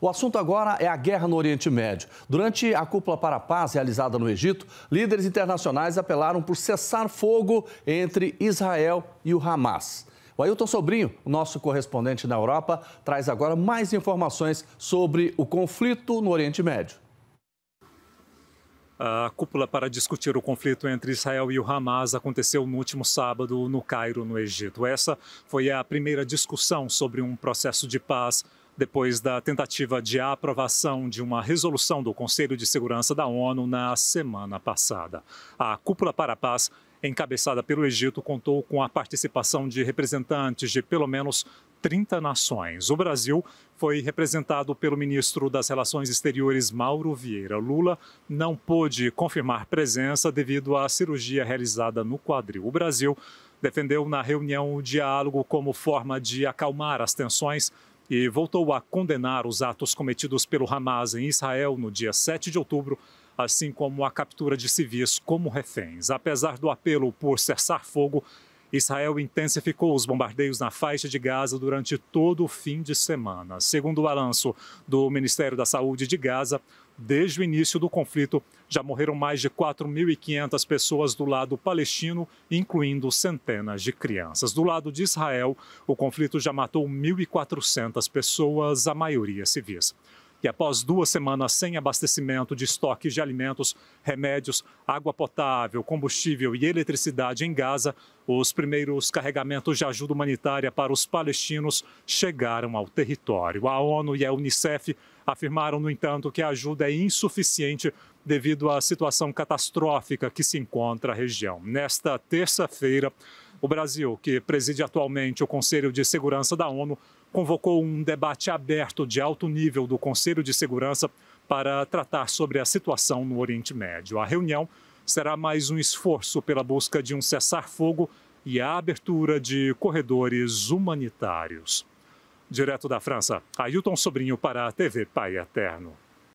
O assunto agora é a guerra no Oriente Médio. Durante a cúpula para a paz realizada no Egito, líderes internacionais apelaram por cessar fogo entre Israel e o Hamas. O Ailton Sobrinho, nosso correspondente na Europa, traz agora mais informações sobre o conflito no Oriente Médio. A cúpula para discutir o conflito entre Israel e o Hamas aconteceu no último sábado no Cairo, no Egito. Essa foi a primeira discussão sobre um processo de paz depois da tentativa de aprovação de uma resolução do Conselho de Segurança da ONU na semana passada. A Cúpula para a Paz, encabeçada pelo Egito, contou com a participação de representantes de pelo menos 30 nações. O Brasil foi representado pelo ministro das Relações Exteriores, Mauro Vieira. Lula não pôde confirmar presença devido à cirurgia realizada no quadril. O Brasil defendeu na reunião o diálogo como forma de acalmar as tensões e voltou a condenar os atos cometidos pelo Hamas em Israel no dia 7 de outubro, assim como a captura de civis como reféns. Apesar do apelo por cessar fogo, Israel intensificou os bombardeios na faixa de Gaza durante todo o fim de semana. Segundo o balanço do Ministério da Saúde de Gaza, Desde o início do conflito, já morreram mais de 4.500 pessoas do lado palestino, incluindo centenas de crianças. Do lado de Israel, o conflito já matou 1.400 pessoas, a maioria civis. E após duas semanas sem abastecimento de estoques de alimentos, remédios, água potável, combustível e eletricidade em Gaza, os primeiros carregamentos de ajuda humanitária para os palestinos chegaram ao território. A ONU e a Unicef afirmaram, no entanto, que a ajuda é insuficiente devido à situação catastrófica que se encontra a região. Nesta terça-feira, o Brasil, que preside atualmente o Conselho de Segurança da ONU, convocou um debate aberto de alto nível do Conselho de Segurança para tratar sobre a situação no Oriente Médio. A reunião será mais um esforço pela busca de um cessar-fogo e a abertura de corredores humanitários. Direto da França, Ailton Sobrinho para a TV Pai Eterno.